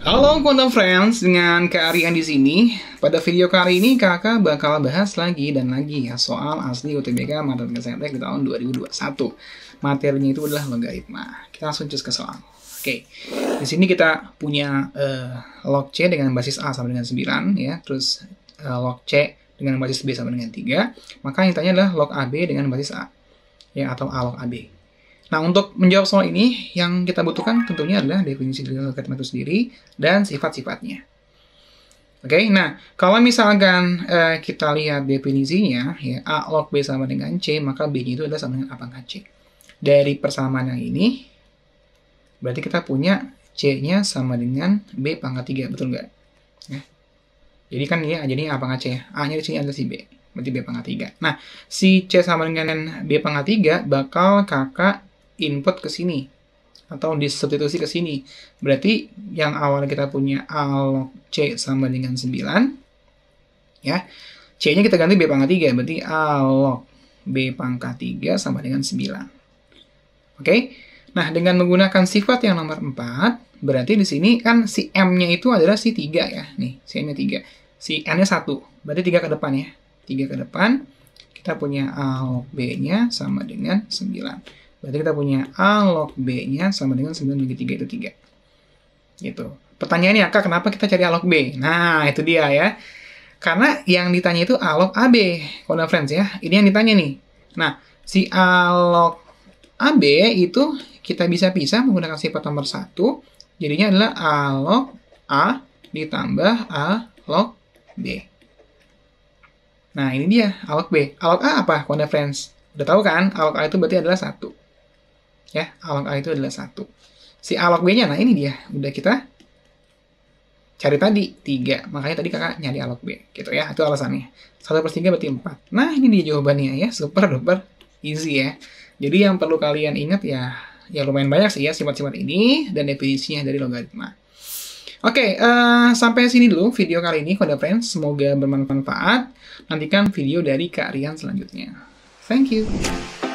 Halo Quantum Friends, dengan Kak Arian di sini. Pada video kali ini kakak bakal bahas lagi dan lagi ya soal asli UTBK Mata Kesetek di tahun 2021. Materinya itu adalah logaritma. Kita langsung cus ke soal. Oke, di sini kita punya uh, log C dengan basis A sama dengan 9 ya, terus uh, log C dengan basis B sama dengan 3, maka yang ditanya adalah log AB dengan basis A, ya atau A log AB. Nah, untuk menjawab soal ini, yang kita butuhkan tentunya adalah definisi dari algoritma itu sendiri dan sifat-sifatnya. Oke, okay? nah kalau misalkan uh, kita lihat definisinya, ya A log B sama dengan C, maka B-nya itu adalah sama dengan A pangkat C. Dari persamaan yang ini, berarti kita punya C-nya sama dengan B pangkat 3, betul nggak? Ya. Jadi kan ini jadi A pangkat C, A-nya di sini adalah si B, berarti B pangkat 3. Nah, si C sama dengan B pangkat 3 bakal kakak input ke sini atau disubstitusi ke sini. Berarti yang awal kita punya A log C sama dengan 9 ya. C-nya kita ganti B pangkat 3, berarti A log B pangkat 3 sama dengan 9. Oke. Okay? Nah, dengan menggunakan sifat yang nomor 4, berarti di sini kan si M-nya itu adalah si 3 ya. Nih, si M-nya 3. Si N-nya 1, berarti 3 ke depan ya. 3 ke depan, kita punya A log B-nya sama dengan 9. Berarti kita punya A log B-nya sama dengan 9 bagi 3 itu 3. Gitu. Pertanyaannya, Kak, kenapa kita cari A log B? Nah, itu dia ya. Karena yang ditanya itu A log AB. Kalau friends ya, ini yang ditanya nih. Nah, si A log AB itu kita bisa pisah menggunakan sifat nomor 1. Jadinya adalah A log A ditambah A log B. Nah, ini dia, A log B. A log A apa? Kalau friends. Udah tahu kan, A log A itu berarti adalah 1. Ya, alog A itu adalah satu. Si alog B-nya, nah ini dia. Udah kita cari tadi, 3. Makanya tadi kakak nyari alog B. Gitu ya, itu alasannya. satu plus 3 berarti empat, Nah, ini dia jawabannya ya. Super duper easy ya. Jadi yang perlu kalian ingat ya, ya lumayan banyak sih ya sifat-sifat ini dan definisinya dari logaritma. Oke, okay, uh, eh, sampai sini dulu video kali ini Kode Friends. Semoga bermanfaat. Nantikan video dari Kak Rian selanjutnya. Thank you.